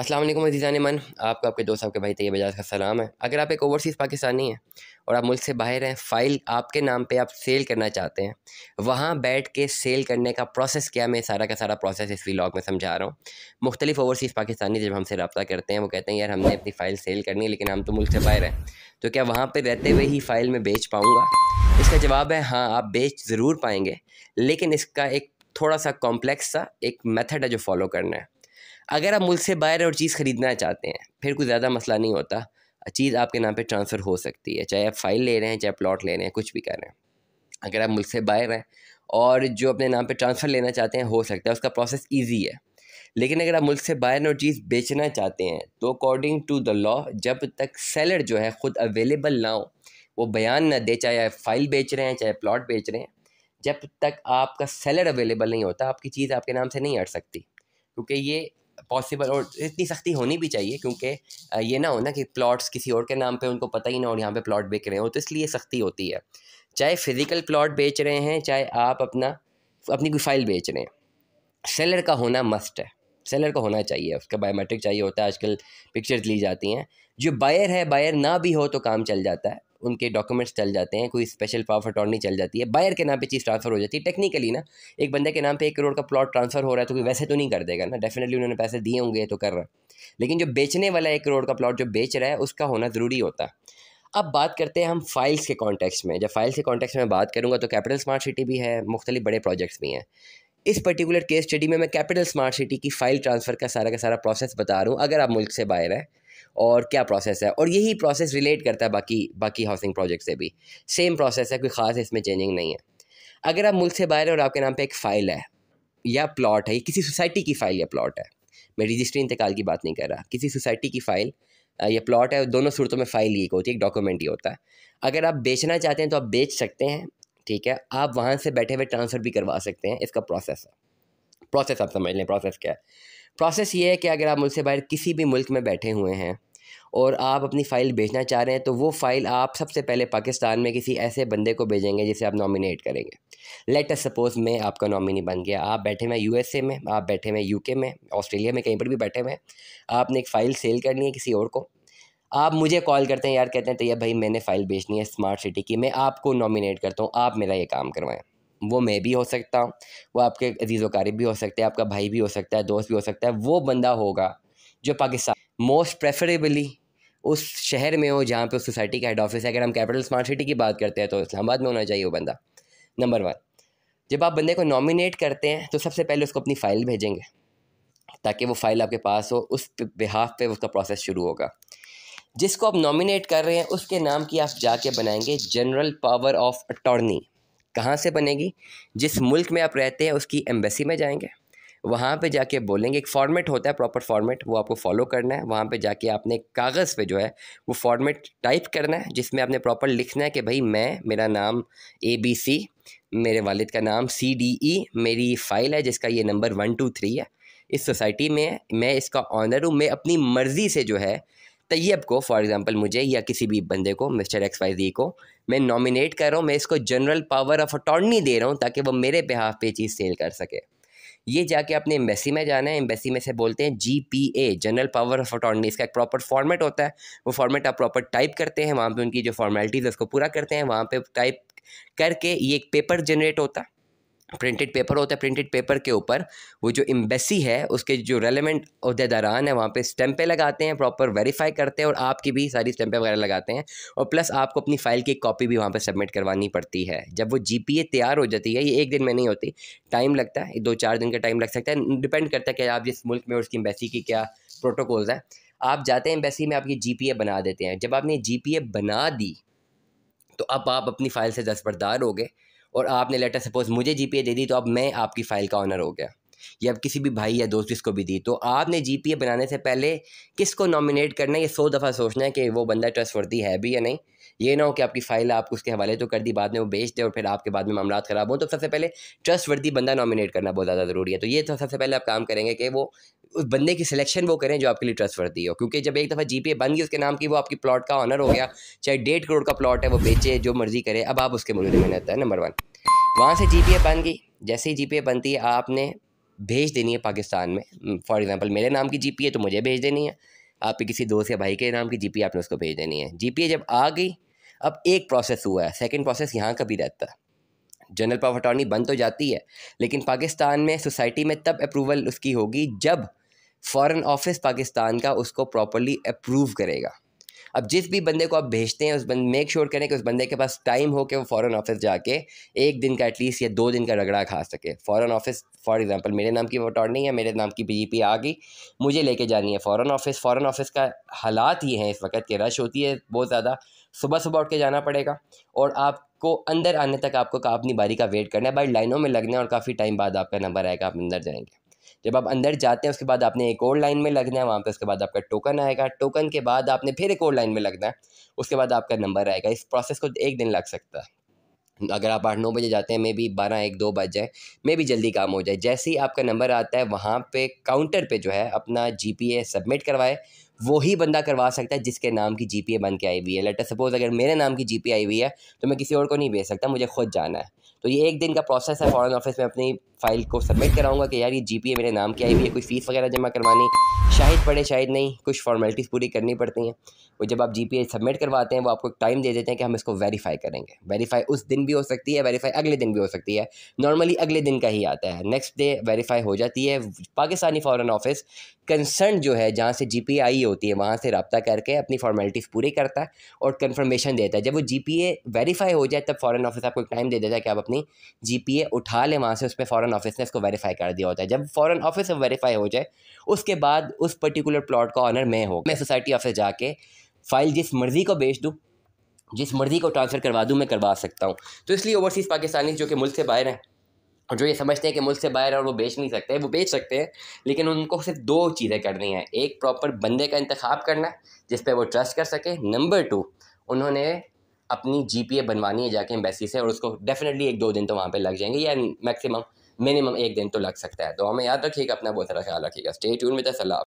अस्सलाम वालेकुम अजीज़ान मन आपको आपके दोस्त आपके भाई तैयब बजाज का सलाम है अगर आप एक ओवरसीज़ पाकिस्तानी हैं और आप मुल्क से बाहर हैं फ़ाइल आपके नाम पे आप सेल करना चाहते हैं वहाँ बैठ के सेल करने का प्रोसेस क्या मैं सारा का सारा प्रोसेस इस व्लॉग में समझा रहा हूँ मुख्तलिफ ओवरसीज़ पाकिस्तानी जब हमसे रबा करते हैं वो कहते हैं यार हमने अपनी फ़ाइल सेल करनी है लेकिन हम तो मुल्क से बाहर हैं तो क्या वहाँ पर रहते हुए ही फ़ाइल में बेच पाऊँगा इसका जवाब है हाँ आप बेच ज़रूर पाएंगे लेकिन इसका एक थोड़ा सा कॉम्प्लेक्स सा एक मेथड है जो फॉलो करना है अगर आप मुल्क से बाहर और चीज़ ख़रीदना चाहते हैं फिर कोई ज़्यादा मसला नहीं होता चीज़ आपके नाम पे ट्रांसफ़र हो सकती है चाहे आप फ़ाइल ले रहे हैं चाहे प्लॉट ले रहे हैं कुछ भी कर रहे हैं अगर आप मुल्क से बाहर हैं और जो अपने नाम पे ट्रांसफ़र लेना चाहते हैं हो सकता है उसका प्रोसेस ईजी है लेकिन अगर आप मुल्क से बाहर और चीज़ बेचना चाहते हैं तो अकॉर्डिंग टू द लॉ जब तक सेलर जो है ख़ुद अवेलेबल ना हो वो बयान ना दे चाहे आप फाइल बेच रहे हैं चाहे प्लॉट बेच रहे हैं जब तक आपका सेलर अवेलेबल नहीं होता आपकी चीज़ आपके नाम से नहीं हट सकती क्योंकि ये पॉसिबल और इतनी सख्ती होनी भी चाहिए क्योंकि ये ना हो ना कि प्लॉट्स किसी और के नाम पे उनको पता ही ना हो यहाँ पे प्लॉट बेच रहे हो तो इसलिए सख्ती होती है चाहे फिज़िकल प्लॉट बेच रहे हैं चाहे आप अपना अपनी कोई फाइल बेच रहे हैं सेलर का होना मस्ट है सेलर का होना चाहिए उसका बायोमेट्रिक चाहिए होता है आजकल पिक्चर्स ली जाती हैं जो बायर है बायर ना भी हो तो काम चल जाता है उनके डॉक्यूमेंट्स चल जाते हैं कोई स्पेशल पावर अटॉर्नी चल जाती है बायर के नाम पे चीज़ ट्रांसफर हो जाती है टेक्निकली ना एक बंदे के नाम पे एक करोड़ का प्लॉट ट्रांसफर हो रहा है तो कोई वैसे तो नहीं कर देगा ना डेफिनेटली उन्होंने पैसे दिए होंगे तो कर रहा है लेकिन जो बेचने वाला एक करोड़ का प्लॉट जो बेच रहा है उसका होना ज़रूरी होता है अब बात करते हैं हम फाइल्स के कॉन्टेक्स्ट में जब फाइल्स के कॉन्टेक्स्ट में बात करूँगा तो कैपिटल स्मार्ट सिटी भी है मुख्तलिफ बड़े प्रोजेक्ट्स भी हैं इस पर्टिकुलर केस स्टडी में मैं कैपिटल स्मार्ट सिटी की फ़ाइल ट्रांसफ़र का सारा का सारा प्रोसेस बता रहा हूँ अगर आप मुल्क से बाहर हैं और क्या प्रोसेस है और यही प्रोसेस रिलेट करता है बाकी बाकी हाउसिंग प्रोजेक्ट से भी सेम प्रोसेस है कोई ख़ास इसमें चेंजिंग नहीं है अगर आप मुल्क से बाहर हैं और आपके नाम पे एक फ़ाइल है या प्लॉट है ये किसी सोसाइटी की फ़ाइल या प्लॉट है मैं रजिस्ट्री इंतकाल की बात नहीं कर रहा किसी सोसाइटी की फ़ाइल या प्लॉट है दोनों सूरतों में फ़ाइल ही होती है एक डॉक्यूमेंट ही होता है अगर आप बेचना चाहते हैं तो आप बेच सकते हैं ठीक है आप वहाँ से बैठे हुए ट्रांसफ़र भी करवा सकते हैं इसका प्रोसेस है प्रोसेस आप समझ लें प्रोसेस क्या है प्रोसेस ये है कि अगर आप मुल्क से बाहर किसी भी मुल्क में बैठे हुए हैं और आप अपनी फ़ाइल भेजना चाह रहे हैं तो वो फ़ाइल आप सबसे पहले पाकिस्तान में किसी ऐसे बंदे को भेजेंगे जिसे आप नॉमिनेट करेंगे लेट अस सपोज़ मैं आपका नॉमिनी बन गया आप बैठे हुए यूएसए में आप बैठे हुए यूके में ऑस्ट्रेलिया में कहीं पर भी बैठे हुए हैं आपने एक फ़ाइल सेल करनी है किसी और को आप मुझे कॉल करते हैं यार कहते हैं तैयार भाई मैंने फ़ाइल भेजनी है स्मार्ट सिटी की मैं आपको नॉमिनेट करता हूँ आप मेरा ये काम करवाएँ वो मैं भी हो सकता हूँ वो आपके अजीज़ वकारीब भी हो सकते हैं आपका भाई भी हो सकता है दोस्त भी हो सकता है वो बंदा होगा जो पाकिस्तान मोस्ट प्रेफरेबली उस शहर में हो जहाँ पे उस सोसाइटी का हेड ऑफिस है अगर हम कैपिटल स्मार्ट सिटी की बात करते हैं तो इस्लामाबाद में होना चाहिए वो बंदा नंबर वन जब आप बंदे को नॉमिनेट करते हैं तो सबसे पहले उसको अपनी फ़ाइल भेजेंगे ताकि वो फ़ाइल आपके पास हो उस बिहाफ पे उसका प्रोसेस शुरू होगा जिसको आप नॉमिनेट कर रहे हैं उसके नाम की आप जाके बनाएंगे जनरल पावर ऑफ अटॉर्नी कहाँ से बनेगी जिस मुल्क में आप रहते हैं उसकी एम्बेसी में जाएंगे वहाँ पे जाके बोलेंगे एक फॉर्मेट होता है प्रॉपर फॉर्मेट वो आपको फॉलो करना है वहाँ पे जाके आपने कागज़ पे जो है वो फॉर्मेट टाइप करना है जिसमें आपने प्रॉपर लिखना है कि भाई मैं मेरा नाम ए बी सी मेरे वालिद का नाम सी डी ई मेरी फ़ाइल है जिसका ये नंबर वन टू थ्री है इस सोसाइटी में मैं इसका ऑनर हूँ मैं अपनी मर्ज़ी से जो है तैयब को फॉर एग्जांपल मुझे या किसी भी बंदे को मिस्टर एक्स वाई जी को मैं नॉमिनेट कर रहा हूँ मैं इसको जनरल पावर ऑफ अटॉर्नी दे रहा हूँ ताकि वो मेरे बिहाफ पे चीज़ सेल कर सके ये जाके अपने एम्बेसी में जाना है एम्बेसी में से बोलते हैं G P A general power of attorney इसका एक प्रॉपर फॉर्मेट होता है वो फॉर्मेट आप प्रॉपर टाइप करते हैं वहाँ पर उनकी जो फॉर्मेलिटीज़ है उसको पूरा करते हैं वहाँ पर टाइप करके ये एक पेपर जनरेट होता है प्रिंटेड पेपर होता है प्रिंटेड पेपर के ऊपर वो जो एम्बेसी है उसके जो रेलिवेंट अहदेदारान है वहाँ पे स्टैम्पे लगाते हैं प्रॉपर वेरीफाई करते हैं और आपकी भी सारी स्टैंपें वगैरह लगाते हैं और प्लस आपको अपनी फ़ाइल की कॉपी भी वहाँ पे सबमिट करवानी पड़ती है जब वो जी तैयार हो जाती है ये एक दिन में नहीं होती टाइम लगता है दो चार दिन का टाइम लग सकता है डिपेंड करता है कि आप जिस मुल्क में उसकी एम्बेसी की क्या प्रोटोकॉल्स हैं आप जाते हैं एम्बेसी में आप ये जी बना देते हैं जब आपने जी बना दी तो अब आप अपनी फ़ाइल से दस्तबरदार हो गए और आपने लेटर सपोज मुझे जी दे दी तो अब मैं आपकी फ़ाइल का ऑनर हो गया या अब किसी भी भाई या दोस्त जिसको भी दी तो आपने जी बनाने से पहले किसको नॉमिनेट करना है ये सौ दफ़ा सोचना है कि वो बंदा ट्रस्ट है भी या नहीं ये ना हो कि आपकी फ़ाइल आपको उसके हवाले तो कर दी बाद में वो बेच दे और फिर आपके बाद में मामला ख़राब हो तो सबसे पहले ट्रस्ट वर्दी बंदा नॉमिनेट करना बहुत ज़्यादा ज़रूरी है तो ये तो सबसे पहले आप काम करेंगे कि वो उस बंदे की सिलेक्शन वो करें जो आपके लिए ट्रस्ट वर्दी हो क्योंकि जब एक दफ़ा जीपीए बन गई उसके नाम की वो आपकी प्लॉट का ऑनर हो गया चाहे डेढ़ करोड़ का प्लॉट है वो बेचे जो मर्जी करे अब आप उसके मुर्दे में रहता है नंबर वन वहाँ से जी बन गई जैसे ही जी बनती है आपने भेज देनी है पाकिस्तान में फॉर एग्ज़ाम्पल मेरे नाम की जी है तो मुझे भेज देनी है आपके किसी दोस्त या भाई के नाम की जी आपने उसको भेज देनी है जी जब आ गई अब एक प्रोसेस हुआ है सेकेंड प्रोसेस यहाँ का भी रहता है जनरल पावर अटॉर्नी बन तो जाती है लेकिन पाकिस्तान में सोसाइटी में तब अप्रूवल उसकी होगी जब फॉरेन ऑफिस पाकिस्तान का उसको प्रॉपरली अप्रूव करेगा अब जिस भी बंदे को आप भेजते हैं उस बंद मेक श्योर करें कि उस बंदे के पास टाइम हो कि वो फॉरेन ऑफिस जाके एक दिन का एटलीस्ट या दो दिन का रगड़ा खा सके फॉरेन ऑफिस फॉर एग्जांपल मेरे नाम की वोट नहीं है मेरे नाम की बीजेपी आ गई मुझे लेके जानी है फॉरेन ऑफिस फॉरेन ऑफिस का हालात ये हैं इस वक्त के रश होती है बहुत ज़्यादा सुबह सुबह उठ के जाना पड़ेगा और आपको अंदर आने तक आपको अपनी बारी का वेट करना है बाई लाइनों में लगना है और काफ़ी टाइम बाद आपका नंबर आएगा आप अंदर जाएंगे जब आप अंदर जाते हैं उसके बाद आपने एक और लाइन में लगना है वहाँ पे उसके बाद आपका टोकन आएगा टोकन के बाद आपने फिर एक और लाइन में लगना है उसके बाद आपका नंबर आएगा इस प्रोसेस को एक दिन लग सकता है अगर आप आठ नौ बजे जाते हैं मे बी बारह एक दो बज जाए मे बी जल्दी काम हो जाए जैसे ही आपका नंबर आता है वहाँ पे काउंटर पे जो है अपना जीपीए सबमिट करवाए वो ही बंदा करवा सकता है जिसके नाम की जीपीए बन के आई हुई है लेटर सपोज अगर मेरे नाम की जीपीए आई हुई है तो मैं किसी और को नहीं भेज सकता मुझे खुद जाना है तो ये एक दिन का प्रोसेस है फॉरन ऑफिस में अपनी फाइल को सबमिट कराऊंगा कि यार ये जीपीए मेरे नाम की आई हुई है कोई फ़ीस वगैरह जमा करवानी शायद पड़े शायद नहीं कुछ फॉर्मेलिटीज़ पूरी करनी पड़ती हैं वो जब आप जी सबमिट करवाते हैं वो आपको टाइम दे देते हैं कि हम इसको वेरीफाई करेंगे वेरीफाई उस दिन भी हो सकती है वेरीफाई अगले दिन भी हो सकती है नॉर्मली अगले दिन का ही आता है नेक्स्ट डे वेरीफाई हो जाती है पाकिस्तानी फ़ॉरन ऑफिस कंसर्न जो है जहाँ से जी पी आई होती है वहाँ से रबता करके अपनी फॉर्मेलिटीज़ पूरी करता है और कन्फर्मेशन देता है जब वो जी पी ए वेरीफाई हो जाए तब फ़ॉरन ऑफिस आपको टाइम दे देता है कि आप अपनी जी उठा ले वहाँ से उस पर फ़ॉरन ऑफिस ने उसको वेरीफाई कर दिया होता है जब फ़ॉरन ऑफिस वेरीफाई हो जाए उसके बाद उस पर्टिकुलर प्लॉट का ऑनर मैं हो मैं सोसाइटी ऑफिस जाके फाइल जिस मर्ज़ी को बेच दूँ जिस मर्ज़ी को ट्रांसफ़र करवा दूँ मैं करवा सकता हूँ तो इसलिए ओवरसीज़ पाकिस्तानी जो कि मुल्क से बाहर हैं और जो ये समझते हैं कि मुल्क से बाहर है और वो बेच नहीं सकते वो बेच सकते हैं लेकिन उनको सिर्फ दो चीज़ें करनी है एक प्रॉपर बंदे का इंतखब करना है जिस पर वो ट्रस्ट कर सके नंबर टू उन्होंने अपनी जी पी ए बनवानी है जाके एम्बेसी से और उसको डेफिनेटली एक दो दिन तो वहाँ पर लग जाएंगे या मैक्सिमम मिनिमम एक दिन तो लग सकता है तो हमें याद रखिएगा अपना बहुत सारा ख्याल रखिएगा स्टे ट्यून तो सलाह